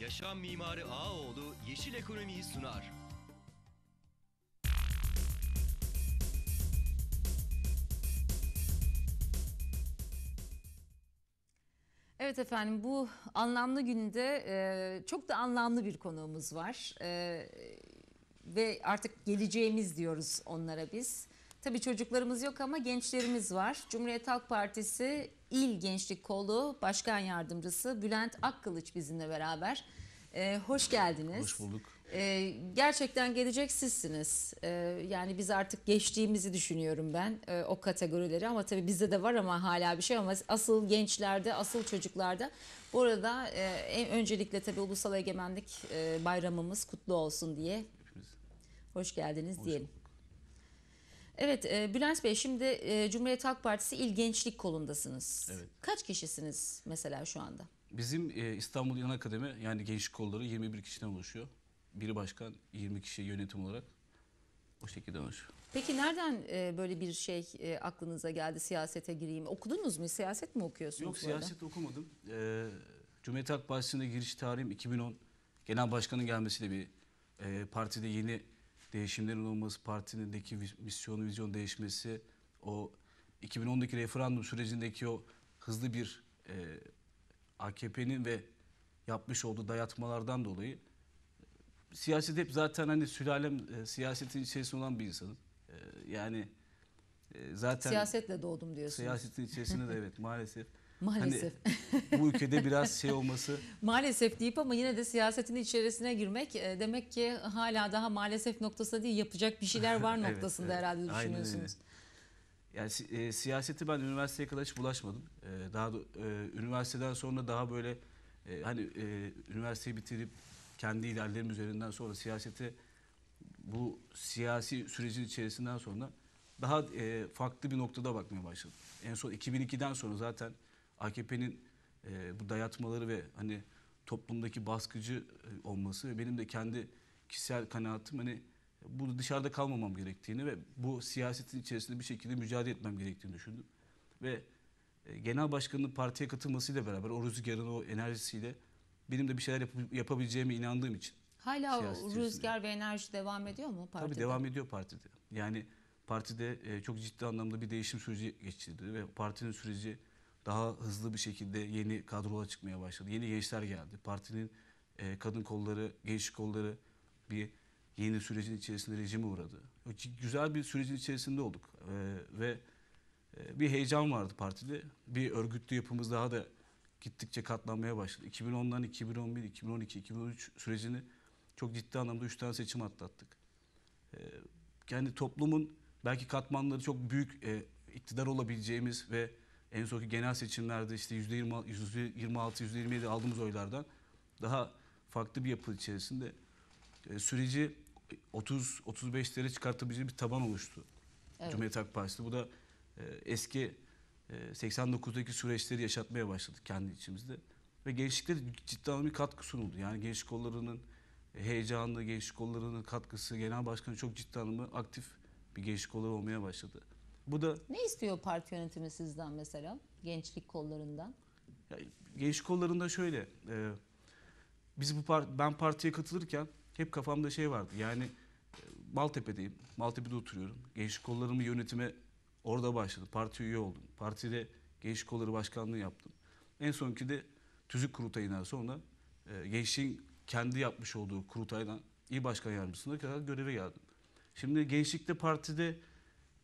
Yaşam Mimarı Ağoğlu Yeşil Ekonomi'yi sunar. Evet efendim bu anlamlı günde e, çok da anlamlı bir konuğumuz var. E, ve artık geleceğimiz diyoruz onlara biz. Tabii çocuklarımız yok ama gençlerimiz var. Cumhuriyet Halk Partisi İl Gençlik Kolu Başkan Yardımcısı Bülent Akkılıç bizimle beraber. Ee, hoş geldiniz. Hoş bulduk. Ee, gerçekten gelecek sizsiniz. Ee, yani biz artık geçtiğimizi düşünüyorum ben e, o kategorileri ama tabii bizde de var ama hala bir şey ama asıl gençlerde, asıl çocuklarda. Bu arada e, en öncelikle tabii Ulusal Egemenlik e, Bayramımız kutlu olsun diye. Hepimiz. Hoş geldiniz hoş diyelim. Bulduk. Evet e, Bülent Bey şimdi e, Cumhuriyet Halk Partisi İl Gençlik kolundasınız. Evet. Kaç kişisiniz mesela şu anda? Bizim e, İstanbul İnan Akademi yani gençlik kolları 21 kişiden oluşuyor. Biri başkan 20 kişi yönetim olarak o şekilde oluşuyor. Peki nereden böyle bir şey aklınıza geldi siyasete gireyim? Okudunuz mu? Siyaset mi okuyorsunuz? Yok siyaset okumadım. Cumhuriyet Halk Partisi'nde giriş tarihim 2010. Genel başkanın gelmesiyle bir partide yeni değişimlerin olması, partideki misyonu, vizyon değişmesi, o 2010'daki referandum sürecindeki o hızlı bir e, AKP'nin ve yapmış olduğu dayatmalardan dolayı e, siyaset hep zaten hani sülalem e, siyasetin içerisinde olan bir insanım. E, yani e, zaten siyasetle doğdum diyorsunuz. Siyasetin içerisinde de evet maalesef. Maalesef. Hani bu ülkede biraz şey olması. maalesef deyip ama yine de siyasetin içerisine girmek e, demek ki hala daha maalesef noktasında değil yapacak bir şeyler var evet, noktasında evet, herhalde düşünüyorsunuz. Yani e, siyaseti ben üniversiteye kadar hiç bulaşmadım. E, daha da, e, üniversiteden sonra daha böyle e, hani e, üniversiteyi bitirip kendi ilerlerim üzerinden sonra siyaseti bu siyasi sürecin içerisinden sonra daha e, farklı bir noktada bakmaya başladım. En son 2002'den sonra zaten AKP'nin e, bu dayatmaları ve hani toplumdaki baskıcı e, olması ve benim de kendi kişisel kanaatim hani bu dışarıda kalmamam gerektiğini ve bu siyasetin içerisinde bir şekilde mücadele etmem gerektiğini düşündüm. Ve e, genel başkanın partiye katılmasıyla beraber o rüzgarın o enerjisiyle benim de bir şeyler yap yapabileceğime inandığım için. Hala rüzgar ve enerji devam ediyor mu partide? Tabii devam ediyor partide. Yani partide e, çok ciddi anlamda bir değişim süreci geçirdi ve partinin süreci daha hızlı bir şekilde yeni kadrolar çıkmaya başladı. Yeni gençler geldi. Partinin e, kadın kolları, genç kolları bir yeni sürecin içerisinde rejime uğradı. Güzel bir sürecin içerisinde olduk e, ve e, bir heyecan vardı partide. Bir örgütlü yapımız daha da gittikçe katlanmaya başladı. 2010'dan 2011, 2012, 2013 sürecini çok ciddi anlamda 3 tane seçim atlattık. E, yani toplumun belki katmanları çok büyük e, iktidar olabileceğimiz ve en sonki genel seçimlerde işte %20, %26, %27 aldığımız oylardan daha farklı bir yapı içerisinde e, süreci 30-35'lere çıkartabileceği bir taban oluştu. Evet. Cumhuriyet Halk Partisi. Bu da e, eski e, 89'daki süreçleri yaşatmaya başladı kendi içimizde. Ve gençlikte ciddi anlamda bir katkı sunuldu. Yani genç kollarının heyecanlı, genç kollarının katkısı, genel başkanı çok ciddi anlamda aktif bir genç kolları olmaya başladı. Bu da Ne istiyor parti yönetimi sizden mesela gençlik kollarından? ya, genç kollarında şöyle. e, biz bu par- ben partiye katılırken hep kafamda şey vardı. Yani e, Maltepe'deyim. Maltepe'de oturuyorum. Genç kollarımı yönetime orada başladım. Parti üye oldum. Partide genç kolları başkanlığı yaptım. En sonki de tüzük kurultayından sonra e, gençliğin kendi yapmış olduğu kurultaydan il başkan yardımcısına kadar göreve geldim. Şimdi gençlikte partide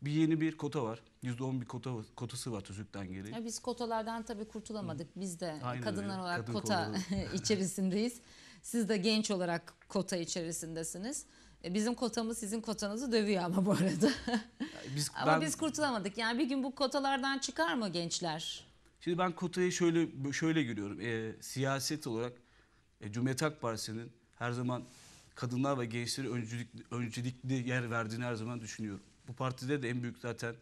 bir yeni bir kota var. %10 bir kota kotası var TÜSİK'ten gereği. Ya biz kotalardan tabii kurtulamadık. Hı. Biz de Aynen kadınlar öyle. olarak Kadın kota içerisindeyiz. Siz de genç olarak kota içerisindesiniz. E, bizim kotamız sizin kotanızı dövüyor ama bu arada. biz, ama ben, biz kurtulamadık. Yani bir gün bu kotalardan çıkar mı gençler? Şimdi ben kotayı şöyle şöyle görüyorum. E, siyaset olarak e, Cumhuriyet Halk Partisi'nin her zaman kadınlar ve gençlere öncelikli, öncelikli yer verdiğini her zaman düşünüyorum. Bu partide de en büyük zaten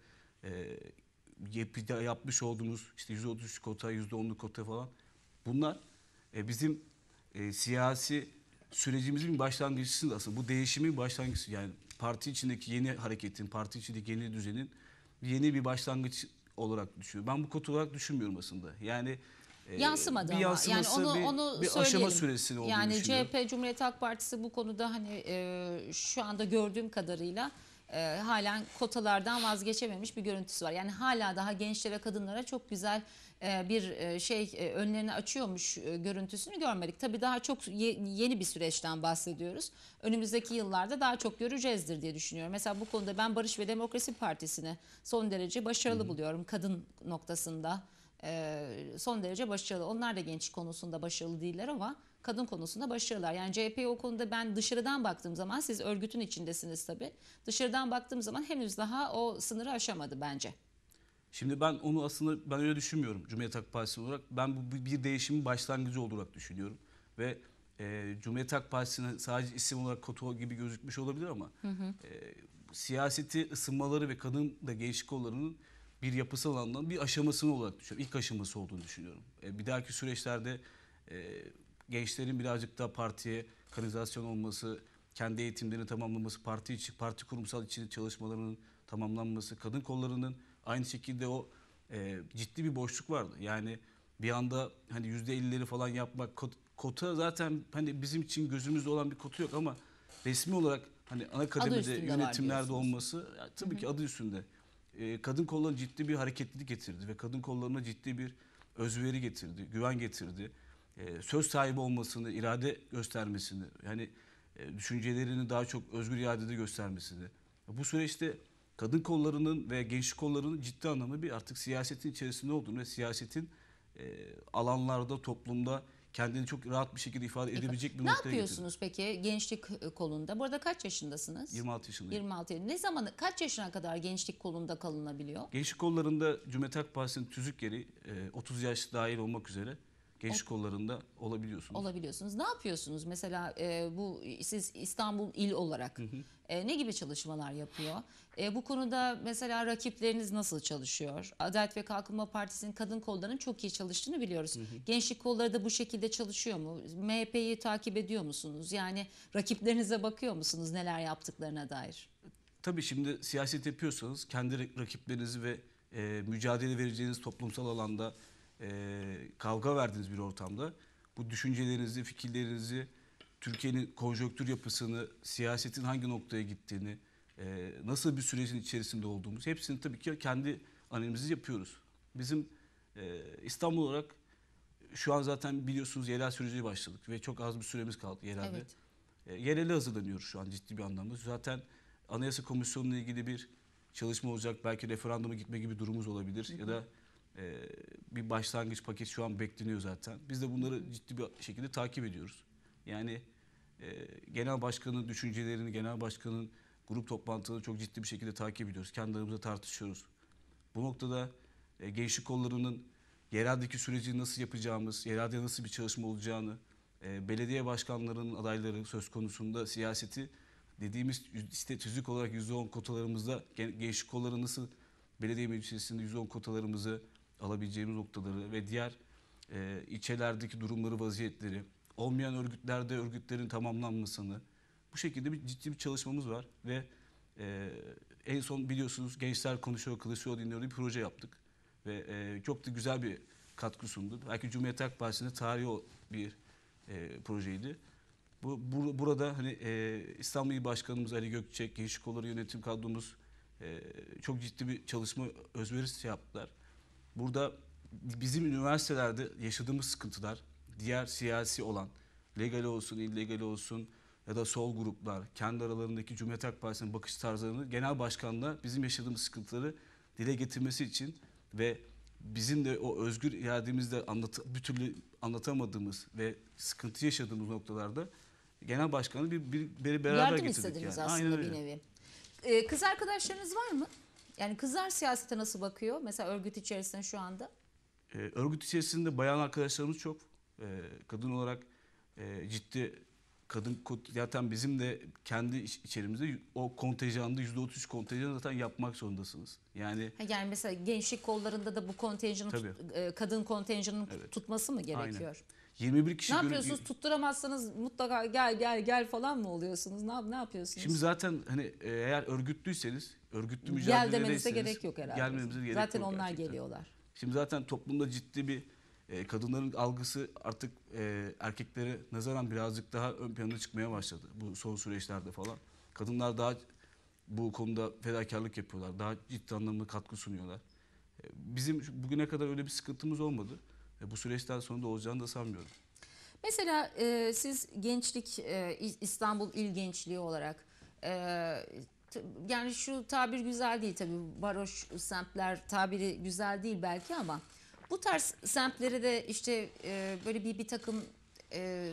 e, yapmış olduğumuz işte %33 kota, %10'luk kota falan bunlar e, bizim e, siyasi sürecimizin başlangıcısı aslında. Bu değişimin başlangıcı yani parti içindeki yeni hareketin, parti içindeki yeni düzenin yeni bir başlangıç olarak düşünüyorum. Ben bu kota olarak düşünmüyorum aslında. Yani e, yansımadı bir ama yani onu bir, onu bir aşama süresi olduğunu yani Yani CHP Cumhuriyet Halk Partisi bu konuda hani e, şu anda gördüğüm kadarıyla e, halen kotalardan vazgeçememiş bir görüntüsü var. Yani hala daha gençlere, kadınlara çok güzel e, bir e, şey e, önlerini açıyormuş e, görüntüsünü görmedik. Tabii daha çok ye, yeni bir süreçten bahsediyoruz. Önümüzdeki yıllarda daha çok göreceğizdir diye düşünüyorum. Mesela bu konuda ben Barış ve Demokrasi Partisi'ni son derece başarılı Hı buluyorum kadın noktasında. E, son derece başarılı. Onlar da genç konusunda başarılı değiller ama kadın konusunda başarılar. Yani CHP'ye o konuda ben dışarıdan baktığım zaman siz örgütün içindesiniz tabi Dışarıdan baktığım zaman henüz daha o sınırı aşamadı bence. Şimdi ben onu aslında ben öyle düşünmüyorum Cumhuriyet Halk Partisi olarak. Ben bu bir değişimin başlangıcı olarak düşünüyorum. Ve e, Cumhuriyet Halk Partisi'nin sadece isim olarak koto gibi gözükmüş olabilir ama hı hı. E, siyaseti ısınmaları ve kadın da gençlik kollarının bir yapısal anlamda bir aşamasını olarak düşünüyorum. İlk aşaması olduğunu düşünüyorum. E, bir dahaki süreçlerde e, gençlerin birazcık daha partiye kanalizasyon olması, kendi eğitimlerini tamamlaması, parti içi, parti kurumsal içi çalışmalarının tamamlanması, kadın kollarının aynı şekilde o e, ciddi bir boşluk vardı. Yani bir anda hani yüzde ellileri falan yapmak, kota zaten hani bizim için gözümüzde olan bir kota yok ama resmi olarak hani ana kademede yönetimlerde olması ya, tabii Hı-hı. ki adı üstünde. E, kadın kolları ciddi bir hareketlilik getirdi ve kadın kollarına ciddi bir özveri getirdi, güven getirdi. E, söz sahibi olmasını, irade göstermesini, yani e, düşüncelerini daha çok özgür iadede göstermesini. Bu süreçte kadın kollarının ve gençlik kollarının ciddi anlamda bir artık siyasetin içerisinde olduğunu ve siyasetin e, alanlarda, toplumda kendini çok rahat bir şekilde ifade edebilecek bir ne noktaya Ne yapıyorsunuz getirdim. peki gençlik kolunda? Burada kaç yaşındasınız? 26 yaşındayım. 26. yaşında. Ne zaman kaç yaşına kadar gençlik kolunda kalınabiliyor? Gençlik kollarında Cumhuriyet Halk Partisi'nin tüzük yeri 30 yaş dahil olmak üzere gençlik kollarında olabiliyorsunuz. Olabiliyorsunuz. Ne yapıyorsunuz? Mesela e, bu siz İstanbul il olarak hı hı. E, ne gibi çalışmalar yapıyor? E, bu konuda mesela rakipleriniz nasıl çalışıyor? Adalet ve Kalkınma Partisi'nin kadın kollarının çok iyi çalıştığını biliyoruz. Hı hı. Gençlik kolları da bu şekilde çalışıyor mu? MHP'yi takip ediyor musunuz? Yani rakiplerinize bakıyor musunuz neler yaptıklarına dair? Tabii şimdi siyaset yapıyorsanız kendi rakiplerinizi ve e, mücadele vereceğiniz toplumsal alanda e, kavga verdiğiniz bir ortamda bu düşüncelerinizi, fikirlerinizi, Türkiye'nin konjonktür yapısını, siyasetin hangi noktaya gittiğini, e, nasıl bir sürecin içerisinde olduğumuz hepsini tabii ki kendi analizi yapıyoruz. Bizim e, İstanbul olarak şu an zaten biliyorsunuz yerel süreci başladık ve çok az bir süremiz kaldı yerelde. Evet. E, yerele hazırlanıyoruz şu an ciddi bir anlamda. Zaten Anayasa Komisyonu'na ilgili bir çalışma olacak. Belki referanduma gitme gibi durumumuz olabilir hı hı. ya da e, bir başlangıç paket şu an bekleniyor zaten. Biz de bunları ciddi bir şekilde takip ediyoruz. Yani e, genel başkanın düşüncelerini, genel başkanın grup toplantılarını çok ciddi bir şekilde takip ediyoruz. Kendi aramızda tartışıyoruz. Bu noktada e, gençlik kollarının yereldeki süreci nasıl yapacağımız, yerelde nasıl bir çalışma olacağını, e, belediye başkanlarının adayları söz konusunda siyaseti dediğimiz işte tüzük olarak %10 kotalarımızda gençlik kolları nasıl belediye meclisinde %10 kotalarımızı alabileceğimiz noktaları ve diğer e, ilçelerdeki durumları, vaziyetleri, olmayan örgütlerde örgütlerin tamamlanmasını bu şekilde bir ciddi bir çalışmamız var ve e, en son biliyorsunuz gençler konuşuyor, kılışıyor, dinliyor bir proje yaptık ve e, çok da güzel bir katkı sundu. Belki Cumhuriyet Halk Partisi'nde tarihi bir e, projeydi. Bu, bu burada hani e, İstanbul İl Başkanımız Ali Gökçek, Gençlik Kolları Yönetim Kadromuz e, çok ciddi bir çalışma özverisi yaptılar. Burada bizim üniversitelerde yaşadığımız sıkıntılar, diğer siyasi olan, legal olsun, illegal olsun ya da sol gruplar, kendi aralarındaki Cumhuriyet Halk Partisi'nin bakış tarzlarını genel başkanla bizim yaşadığımız sıkıntıları dile getirmesi için ve bizim de o özgür irademizle anlat bir türlü anlatamadığımız ve sıkıntı yaşadığımız noktalarda genel başkanı bir, bir, bir beraber Yardım getirdik. Yardım istediniz yani. aslında Aynen bir nevi. Ee, kız arkadaşlarınız var mı? Yani kızlar siyasete nasıl bakıyor? Mesela örgüt içerisinde şu anda. Ee, örgüt içerisinde bayan arkadaşlarımız çok. Ee, kadın olarak e, ciddi kadın zaten bizim de kendi içerimizde o kontenjanda yüzde otuz kontenjanı zaten yapmak zorundasınız. Yani yani mesela gençlik kollarında da bu kontenjanı e, kadın kontenjanının evet. tutması mı gerekiyor? Aynen. 21 kişi Ne yapıyorsunuz? Görü- tutturamazsanız mutlaka gel gel gel falan mı oluyorsunuz? Ne yap ne yapıyorsunuz? Şimdi zaten hani e, eğer örgütlüyseniz, örgütlü gel demenize mücadeledeyseniz gerek yok herhalde. gelmemize gerek Zaten yok onlar gerçekten. geliyorlar. Şimdi zaten toplumda ciddi bir e, kadınların algısı artık e, erkeklere nazaran birazcık daha ön plana çıkmaya başladı bu son süreçlerde falan. Kadınlar daha bu konuda fedakarlık yapıyorlar. Daha ciddi anlamda katkı sunuyorlar. E, Bizim bugüne kadar öyle bir sıkıntımız olmadı. E, bu süreçten sonra da olacağını da sanmıyorum. Mesela e, siz gençlik e, İstanbul İl Gençliği olarak e, yani şu tabir güzel değil tabii baroş semtler tabiri güzel değil belki ama bu tarz semtlere de işte e, böyle bir bir takım e,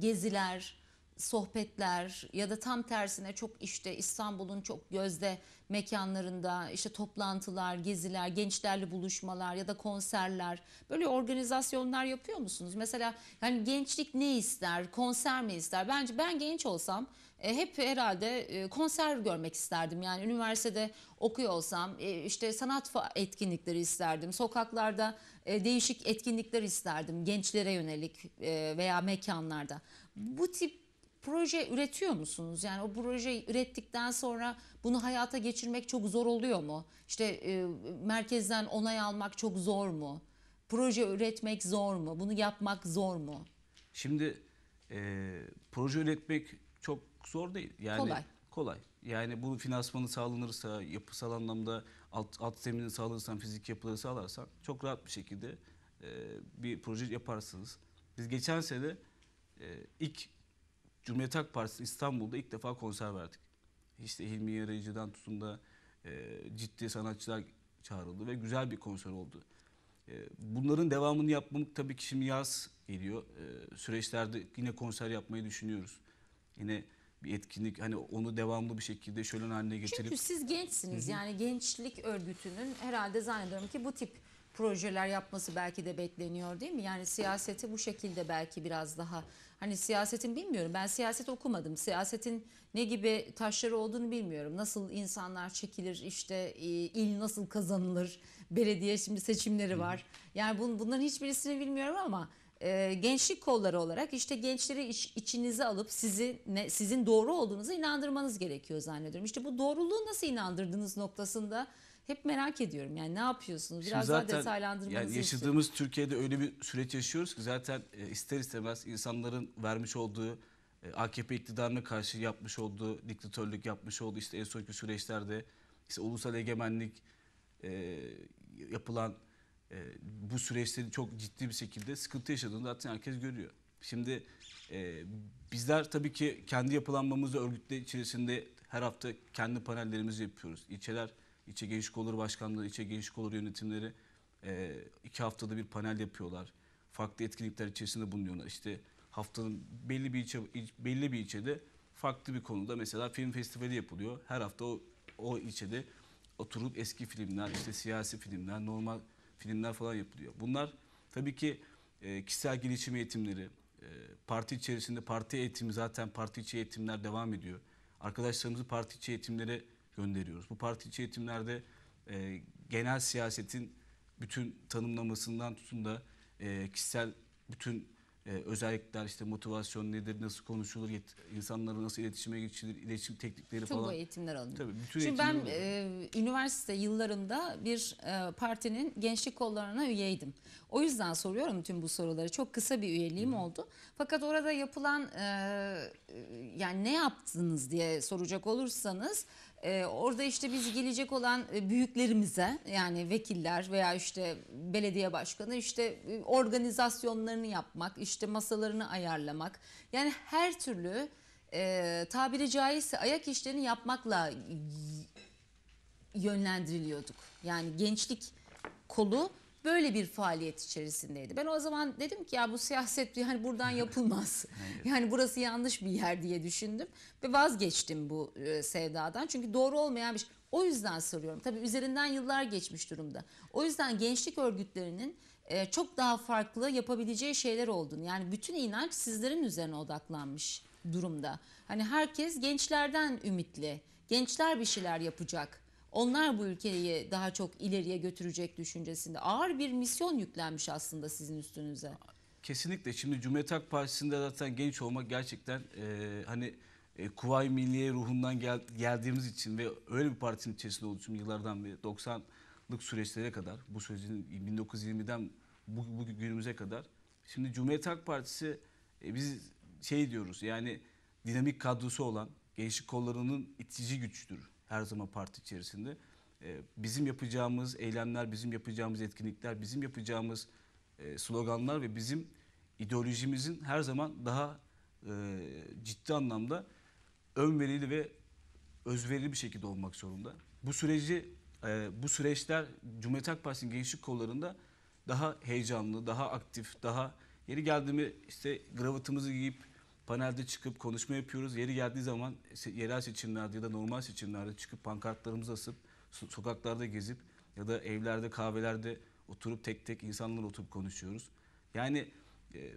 geziler, sohbetler ya da tam tersine çok işte İstanbul'un çok gözde mekanlarında işte toplantılar, geziler, gençlerle buluşmalar ya da konserler böyle organizasyonlar yapıyor musunuz? Mesela yani gençlik ne ister? Konser mi ister? Bence ben genç olsam e, hep herhalde e, konser görmek isterdim. Yani üniversitede okuyor olsam e, işte sanat etkinlikleri isterdim. Sokaklarda e, değişik etkinlikler isterdim gençlere yönelik e, veya mekanlarda. Bu tip proje üretiyor musunuz? Yani o projeyi ürettikten sonra bunu hayata geçirmek çok zor oluyor mu? İşte e, merkezden onay almak çok zor mu? Proje üretmek zor mu? Bunu yapmak zor mu? Şimdi e, proje üretmek çok zor değil. Yani kolay. Kolay. Yani bu finansmanı sağlanırsa, yapısal anlamda alt, alt zeminini sağlanırsan, fizik yapıları sağlarsan çok rahat bir şekilde e, bir proje yaparsınız. Biz geçen sene e, ilk Cumhuriyet Halk Partisi İstanbul'da ilk defa konser verdik. İşte Hilmi Yarayıcı'dan tutun da e, ciddi sanatçılar çağrıldı ve güzel bir konser oldu. E, bunların devamını yapmamak tabii ki şimdi yaz geliyor. E, süreçlerde yine konser yapmayı düşünüyoruz. Yine bir etkinlik hani onu devamlı bir şekilde şölen haline getirip. Çünkü siz gençsiniz Hı -hı. yani gençlik örgütünün herhalde zannediyorum ki bu tip projeler yapması belki de bekleniyor değil mi? Yani siyaseti bu şekilde belki biraz daha hani siyasetin bilmiyorum ben siyaset okumadım. Siyasetin ne gibi taşları olduğunu bilmiyorum. Nasıl insanlar çekilir işte e, il nasıl kazanılır belediye şimdi seçimleri var. Yani bun, bunların hiçbirisini bilmiyorum ama e, gençlik kolları olarak işte gençleri iç, içinize alıp sizi ne, sizin doğru olduğunuzu inandırmanız gerekiyor zannediyorum. İşte bu doğruluğu nasıl inandırdınız noktasında hep merak ediyorum yani ne yapıyorsunuz? Biraz zaten, daha detaylandırmanızı yani Yaşadığımız istiyorum. Türkiye'de öyle bir süreç yaşıyoruz ki zaten e, ister istemez insanların vermiş olduğu e, AKP iktidarına karşı yapmış olduğu, diktatörlük yapmış olduğu işte en sonki süreçlerde işte ulusal egemenlik e, yapılan e, bu süreçleri çok ciddi bir şekilde sıkıntı yaşadığını zaten herkes görüyor. Şimdi e, bizler tabii ki kendi yapılanmamızı örgütle içerisinde her hafta kendi panellerimizi yapıyoruz. İlçeler İçe Genç Kolları Başkanlığı, İçe Genç Kolları yönetimleri e, iki haftada bir panel yapıyorlar. Farklı etkinlikler içerisinde bulunuyorlar. İşte haftanın belli bir ilçe, belli bir ilçede farklı bir konuda mesela film festivali yapılıyor. Her hafta o, o ilçede oturup eski filmler, işte siyasi filmler, normal filmler falan yapılıyor. Bunlar tabii ki e, kişisel gelişim eğitimleri, e, parti içerisinde parti eğitimi zaten parti içi eğitimler devam ediyor. Arkadaşlarımızı parti içi eğitimlere gönderiyoruz. Bu parti içi eğitimlerde e, genel siyasetin bütün tanımlamasından tutun da e, kişisel bütün e, özellikler işte motivasyon nedir, nasıl konuşulur, yet, insanlara nasıl iletişime geçilir, iletişim teknikleri Çok falan. Çok eğitimler alınıyor. Tabii, bütün Şimdi ben e, üniversite yıllarında bir e, partinin gençlik kollarına üyeydim. O yüzden soruyorum tüm bu soruları. Çok kısa bir üyeliğim Hı. oldu. Fakat orada yapılan e, e, yani ne yaptınız diye soracak olursanız ee, orada işte biz gelecek olan e, büyüklerimize yani vekiller veya işte belediye başkanı işte e, organizasyonlarını yapmak, işte masalarını ayarlamak yani her türlü e, tabiri caizse ayak işlerini yapmakla yönlendiriliyorduk. Yani gençlik kolu böyle bir faaliyet içerisindeydi. Ben o zaman dedim ki ya bu siyaset yani buradan yapılmaz. yani burası yanlış bir yer diye düşündüm ve vazgeçtim bu e, sevdadan. Çünkü doğru olmayan bir şey. O yüzden soruyorum. Tabii üzerinden yıllar geçmiş durumda. O yüzden gençlik örgütlerinin e, çok daha farklı yapabileceği şeyler olduğunu yani bütün inanç sizlerin üzerine odaklanmış durumda. Hani herkes gençlerden ümitli. Gençler bir şeyler yapacak onlar bu ülkeyi daha çok ileriye götürecek düşüncesinde. Ağır bir misyon yüklenmiş aslında sizin üstünüze. Kesinlikle. Şimdi Cumhuriyet Halk Partisi'nde zaten genç olmak gerçekten e, hani e, Kuvayi Milliye ruhundan gel, geldiğimiz için ve öyle bir partinin içerisinde olduğu için yıllardan beri 90'lık süreçlere kadar bu sözün 1920'den bu, günümüze kadar. Şimdi Cumhuriyet Halk Partisi e, biz şey diyoruz yani dinamik kadrosu olan gençlik kollarının itici güçtür her zaman parti içerisinde. Ee, bizim yapacağımız eylemler, bizim yapacağımız etkinlikler, bizim yapacağımız e, sloganlar ve bizim ideolojimizin her zaman daha e, ciddi anlamda önverili ve özverili bir şekilde olmak zorunda. Bu süreci, e, bu süreçler Cumhuriyet Halk Partisi'nin gençlik kollarında daha heyecanlı, daha aktif, daha yeri geldiğimi işte gravatımızı giyip panelde çıkıp konuşma yapıyoruz. Yeri geldiği zaman yerel seçimlerde ya da normal seçimlerde çıkıp pankartlarımızı asıp sokaklarda gezip ya da evlerde kahvelerde oturup tek tek insanlarla oturup konuşuyoruz. Yani e,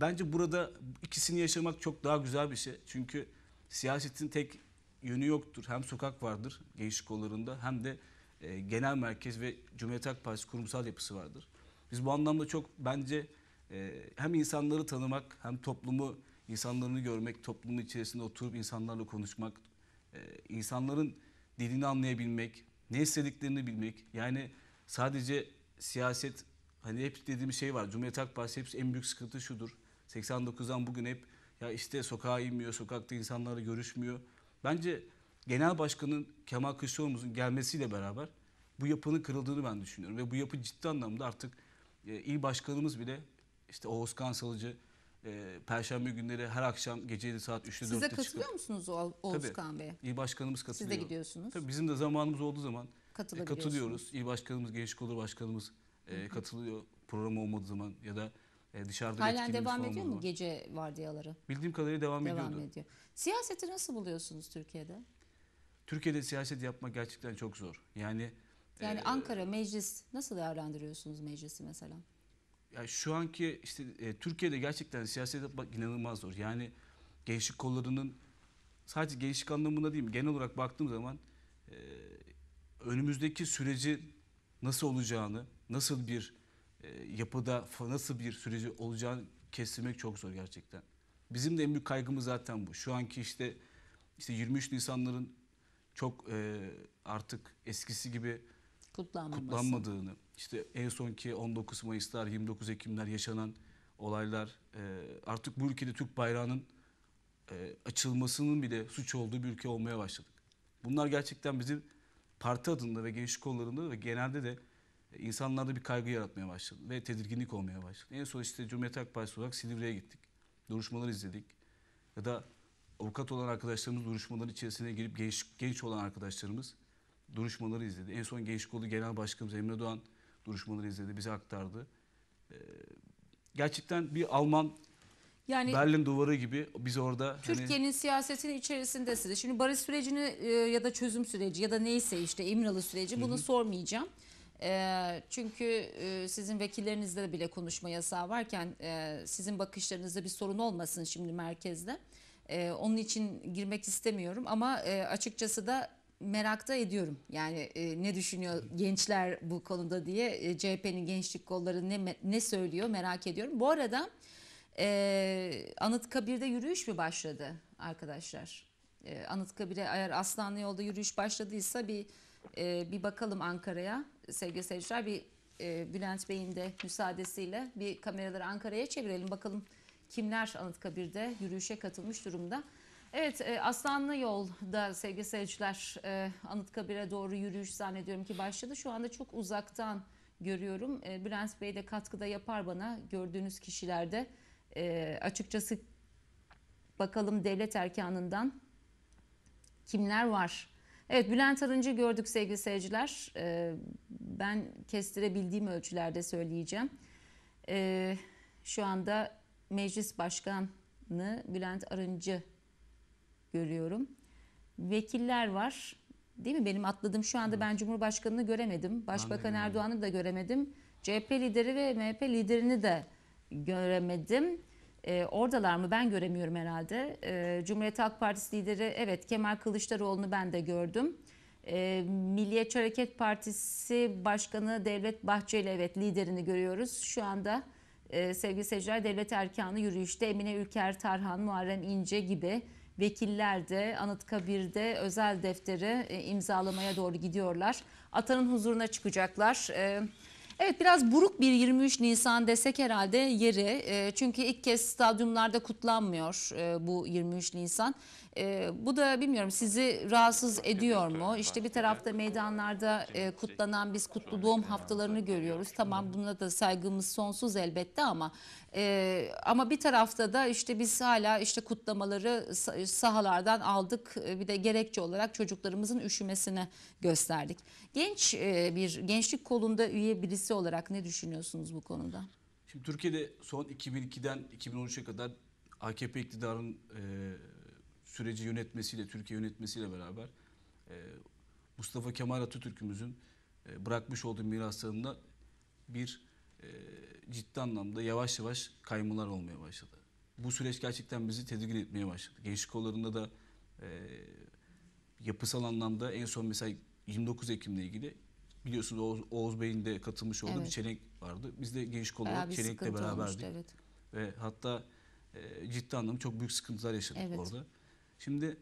bence burada ikisini yaşamak çok daha güzel bir şey. Çünkü siyasetin tek yönü yoktur. Hem sokak vardır gençlik kollarında hem de e, genel merkez ve Cumhuriyet Halk Partisi kurumsal yapısı vardır. Biz bu anlamda çok bence e, hem insanları tanımak hem toplumu insanlarını görmek, toplumun içerisinde oturup insanlarla konuşmak, e, insanların dilini anlayabilmek, ne istediklerini bilmek. Yani sadece siyaset hani hep dediğim şey var. Cumhuriyet Halk Partisi hepsi en büyük sıkıntı şudur. 89'dan bugün hep ya işte sokağa inmiyor, sokakta insanlarla görüşmüyor. Bence genel başkanın Kemal Kılıçdaroğlu'nun gelmesiyle beraber bu yapının kırıldığını ben düşünüyorum. Ve bu yapı ciddi anlamda artık e, il başkanımız bile işte Oğuzkan Salıcı e, Perşembe günleri her akşam gece saat 3'te 4'te çıkıyor. Siz de katılıyor çıkıyor. musunuz Oğuz Tabii, Kağan Bey'e? İl Başkanımız katılıyor. Siz de gidiyorsunuz. Tabii bizim de zamanımız olduğu zaman e, katılıyoruz. İl Başkanımız, Gençlik Olur Başkanımız e, katılıyor Programı olmadığı zaman ya da e, dışarıda Halen devam ediyor mu zaman. gece vardiyaları? Bildiğim kadarıyla devam, devam ediyordu. Ediyor. Siyaseti nasıl buluyorsunuz Türkiye'de? Türkiye'de siyaset yapmak gerçekten çok zor. Yani yani e, Ankara meclis nasıl değerlendiriyorsunuz meclisi mesela? yani şu anki işte e, Türkiye'de gerçekten siyaset yapmak inanılmaz zor. Yani gençlik kollarının sadece gençlik anlamında değil mi? Genel olarak baktığım zaman e, önümüzdeki süreci nasıl olacağını, nasıl bir e, yapıda nasıl bir süreci olacağını kestirmek çok zor gerçekten. Bizim de en büyük kaygımız zaten bu. Şu anki işte işte 23 Nisanların çok e, artık eskisi gibi kutlanmadığını, işte en sonki 19 Mayıs'lar, 29 Ekim'ler yaşanan olaylar e, artık bu ülkede Türk bayrağının e, açılmasının bile suç olduğu bir ülke olmaya başladık. Bunlar gerçekten bizim parti adında ve gençlik kollarında ve genelde de insanlarda bir kaygı yaratmaya başladı ve tedirginlik olmaya başladı. En son işte Cumhuriyet Halk Partisi olarak Silivri'ye gittik. Duruşmaları izledik. Ya da avukat olan arkadaşlarımız duruşmaların içerisine girip genç, genç olan arkadaşlarımız duruşmaları izledi. En son Genç Kolu Genel Başkanımız Emre Doğan duruşmaları izledi, bize aktardı. E, gerçekten bir Alman yani Berlin duvarı gibi biz orada hani Türkiye'nin hani... siyasetinin içerisindesiniz. Şimdi barış sürecini e, ya da çözüm süreci ya da neyse işte İmralı süreci bunu Hı -hı. sormayacağım. Ee, çünkü e, sizin vekillerinizde bile konuşma yasağı varken e, sizin bakışlarınızda bir sorun olmasın şimdi merkezde. onun için girmek istemiyorum ama açıkçası da merakta ediyorum. Yani e, ne düşünüyor gençler bu konuda diye e, CHP'nin gençlik kolları ne ne söylüyor merak ediyorum. Bu arada e, Anıtkabir'de yürüyüş mü başladı arkadaşlar? E, Anıtkabir'e eğer Aslanlı yolda yürüyüş başladıysa bir e, bir bakalım Ankara'ya sevgili seyirciler. Bir e, Bülent Bey'in de müsaadesiyle bir kameraları Ankara'ya çevirelim bakalım kimler Anıtkabir'de yürüyüşe katılmış durumda. Evet e, Aslanlı yolda sevgili seyirciler e, Anıtkabir'e doğru yürüyüş zannediyorum ki başladı. Şu anda çok uzaktan görüyorum. E, Bülent Bey de katkıda yapar bana gördüğünüz kişilerde. Açıkçası bakalım devlet erkanından kimler var? Evet Bülent Arıncı gördük sevgili seyirciler. Ben kestirebildiğim ölçülerde söyleyeceğim. Şu anda Meclis Başkanı Bülent Arıncı görüyorum. Vekiller var. Değil mi? Benim atladığım şu anda ben Cumhurbaşkanı'nı göremedim. Başbakan Erdoğan'ı da göremedim. CHP lideri ve MHP liderini de göremedim. E, oradalar mı? Ben göremiyorum herhalde. E, Cumhuriyet Halk Partisi lideri evet Kemal Kılıçdaroğlu'nu ben de gördüm. E, Milliyetçi Hareket Partisi Başkanı Devlet Bahçeli evet liderini görüyoruz. Şu anda e, sevgili seyirciler Devlet Erkan'ı yürüyüşte Emine Ülker, Tarhan, Muharrem İnce gibi vekiller de Anıtkabir'de özel defteri e, imzalamaya doğru gidiyorlar. Atanın huzuruna çıkacaklar. E, evet biraz buruk bir 23 Nisan desek herhalde yeri. E, çünkü ilk kez stadyumlarda kutlanmıyor bu 23 Nisan. E, bu da bilmiyorum sizi rahatsız ediyor mu? İşte bir tarafta meydanlarda e, kutlanan biz kutlu doğum haftalarını görüyoruz. Tamam buna da saygımız sonsuz elbette ama e, ama bir tarafta da işte biz hala işte kutlamaları sahalardan aldık. E, bir de gerekçe olarak çocuklarımızın üşümesine gösterdik. Genç e, bir gençlik kolunda üye birisi olarak ne düşünüyorsunuz bu konuda? Şimdi Türkiye'de son 2002'den 2013'e kadar AKP iktidarın e, süreci yönetmesiyle, Türkiye yönetmesiyle beraber e, Mustafa Kemal Atatürk'ümüzün e, bırakmış olduğu miraslarında bir e, ciddi anlamda yavaş yavaş kaymalar olmaya başladı. Bu süreç gerçekten bizi tedirgin etmeye başladı. Gençlik kollarında da yapısal anlamda en son mesela 29 Ekim'le ilgili biliyorsunuz Oğuz, Oğuz Bey'in de katılmış olduğu evet. bir çelenk vardı. Biz de gençlik olarak çelenkle beraberdik. Olmuştu, evet. Ve hatta ciddi anlamda çok büyük sıkıntılar yaşadık evet. orada. Şimdi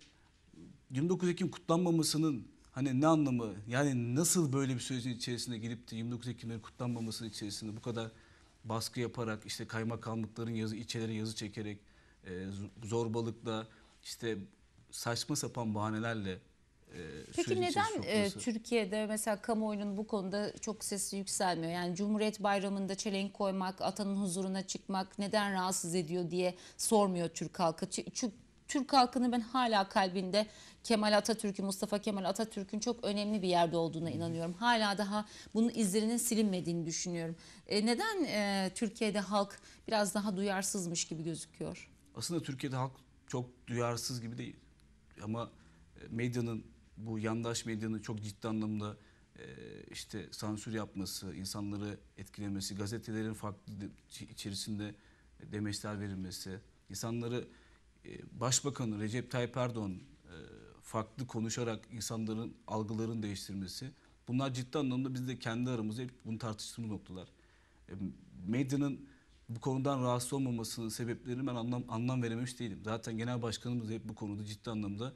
29 Ekim kutlanmamasının hani ne anlamı yani nasıl böyle bir sözün içerisine girip de 29 Ekim'lerin kutlanmamasının içerisinde bu kadar baskı yaparak işte kaymakamlıkların yazı ilçelere yazı çekerek e, zorbalıkla işte saçma sapan bahanelerle e, Peki neden e, Türkiye'de mesela kamuoyunun bu konuda çok sesi yükselmiyor? Yani Cumhuriyet Bayramı'nda çelenk koymak, atanın huzuruna çıkmak neden rahatsız ediyor diye sormuyor Türk halkı. Çünkü Türk halkını ben hala kalbinde Kemal Atatürk'ün Mustafa Kemal Atatürk'ün çok önemli bir yerde olduğuna inanıyorum. Hala daha bunun izlerinin silinmediğini düşünüyorum. E, neden e, Türkiye'de halk biraz daha duyarsızmış gibi gözüküyor? Aslında Türkiye'de halk çok duyarsız gibi değil. Ama e, medyanın, bu yandaş medyanın çok ciddi anlamda e, işte sansür yapması, insanları etkilemesi, gazetelerin farklı içerisinde demeçler verilmesi, insanları e, Başbakanı Recep Tayyip Erdoğan e, farklı konuşarak insanların algılarını değiştirmesi bunlar ciddi anlamda biz de kendi aramızda hep bunu tartıştığımız noktalar. E, medyanın bu konudan rahatsız olmamasının sebeplerini ben anlam, anlam verememiş değilim. Zaten genel başkanımız hep bu konuda ciddi anlamda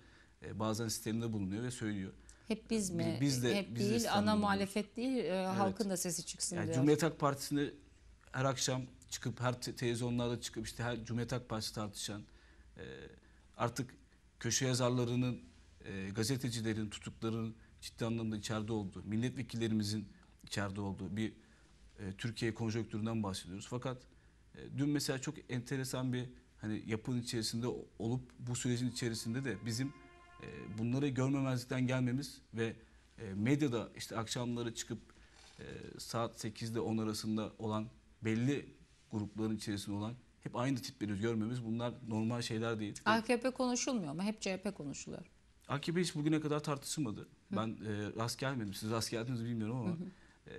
bazen sisteminde bulunuyor ve söylüyor. Hep biz mi? Biz de, Hep biz değil, de ana muhalefet değil, evet. halkın da sesi çıksın yani diyor. Cumhuriyet Halk Partisi'nde her akşam çıkıp her televizyonlarda çıkıp işte her Cumhuriyet Halk Partisi tartışan, e, artık köşe yazarlarının, e, gazetecilerin, tutukların ciddi anlamda içeride olduğu, milletvekillerimizin içeride olduğu bir e, Türkiye konjonktüründen bahsediyoruz. Fakat e, dün mesela çok enteresan bir hani yapının içerisinde olup bu sürecin içerisinde de bizim e, bunları görmemezlikten gelmemiz ve e, medyada işte akşamları çıkıp e, saat 8 ile 10 arasında olan belli grupların içerisinde olan hep aynı tipleri görmemiz bunlar normal şeyler değil. AKP konuşulmuyor mu? Hep CHP konuşuluyor. AKP hiç bugüne kadar tartışılmadı. Ben e, rast gelmedim. Siz rast geldiniz bilmiyorum ama hı e,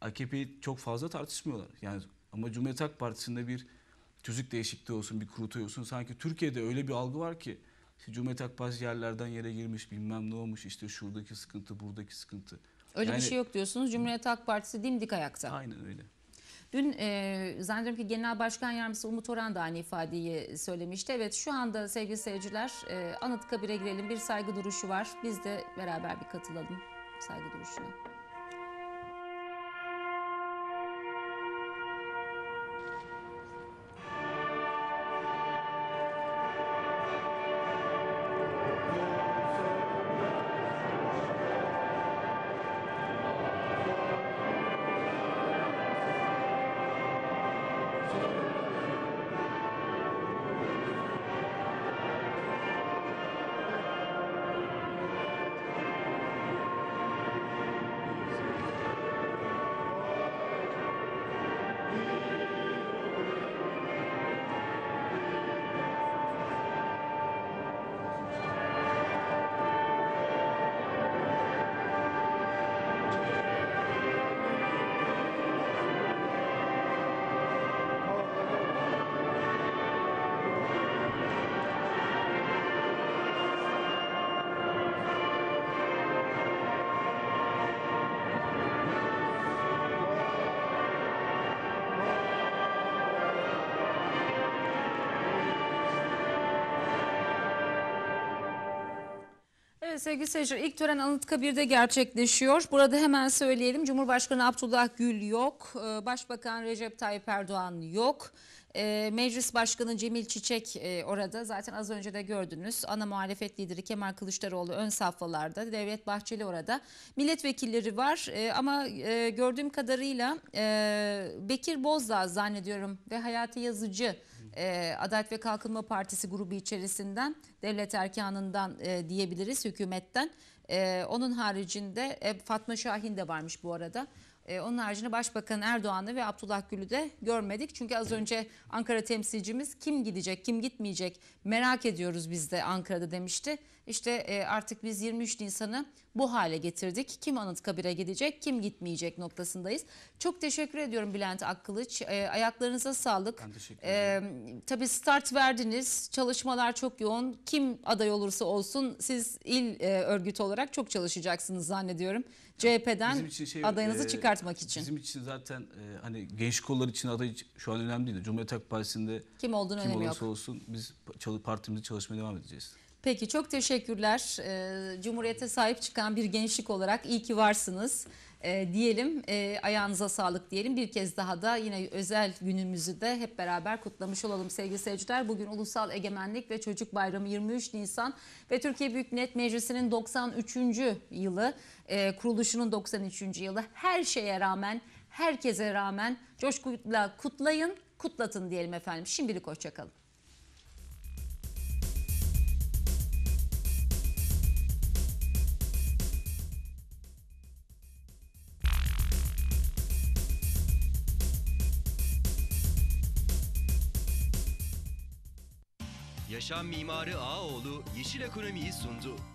AKP'yi çok fazla tartışmıyorlar. Yani ama Cumhuriyet Halk Partisi'nde bir tüzük değişikliği olsun, bir kurultay olsun. Sanki Türkiye'de öyle bir algı var ki işte Cumhuriyet Halk Partisi yerlerden yere girmiş, bilmem ne olmuş, işte şuradaki sıkıntı, buradaki sıkıntı. Öyle yani, bir şey yok diyorsunuz. Cumhuriyet Halk Partisi dimdik ayakta. Aynen öyle. Dün e, zannediyorum ki Genel Başkan Yardımcısı Umut Orhan da aynı ifadeyi söylemişti. Evet şu anda sevgili seyirciler e, Anıtkabir'e girelim. Bir saygı duruşu var. Biz de beraber bir katılalım saygı duruşuna. Evet sevgili seyirciler ilk tören Anıtkabir'de gerçekleşiyor. Burada hemen söyleyelim Cumhurbaşkanı Abdullah Gül yok, e, Başbakan Recep Tayyip Erdoğan yok. E, Meclis Başkanı Cemil Çiçek e, orada zaten az önce de gördünüz. Ana muhalefet lideri Kemal Kılıçdaroğlu ön safhalarda, Devlet Bahçeli orada. Milletvekilleri var ama gördüğüm kadarıyla Bekir Bozdağ zannediyorum ve Hayati Yazıcı e, Adalet ve Kalkınma Partisi grubu içerisinden, devlet erkanından e, diyebiliriz, hükümetten. E, onun haricinde e, Fatma Şahin de varmış bu arada. Ee, onun haricinde Başbakan Erdoğan'ı ve Abdullah Gül'ü de görmedik. Çünkü az önce Ankara temsilcimiz kim gidecek, kim gitmeyecek merak ediyoruz biz de Ankara'da demişti. İşte e, artık biz 23 Nisan'ı bu hale getirdik. Kim Anıtkabir'e gidecek, kim gitmeyecek noktasındayız. Çok teşekkür ediyorum Bülent Akkılıç. Ee, ayaklarınıza sağlık. Ben teşekkür ee, ederim. E, tabii start verdiniz. Çalışmalar çok yoğun. Kim aday olursa olsun siz il e, örgütü olarak çok çalışacaksınız zannediyorum. CHP'den şey, adayınızı e, çıkartmak için. Bizim için zaten e, hani genç kollar için aday şu an önemli değil. Cumhuriyet Halk Partisi'nde kim, olduğunu kim olursa yok. olsun biz partimizi çalışmaya devam edeceğiz. Peki çok teşekkürler. Ee, Cumhuriyete sahip çıkan bir gençlik olarak iyi ki varsınız ee, diyelim. Ee, ayağınıza sağlık diyelim. Bir kez daha da yine özel günümüzü de hep beraber kutlamış olalım sevgili seyirciler. Bugün Ulusal Egemenlik ve Çocuk Bayramı 23 Nisan ve Türkiye Büyük Millet Meclisi'nin 93. yılı, kuruluşunun 93. yılı. Her şeye rağmen, herkese rağmen coşkuyla kutlayın, kutlatın diyelim efendim. Şimdilik hoşçakalın. Yaşam Mimarı Ağoğlu Yeşil Ekonomi'yi sundu.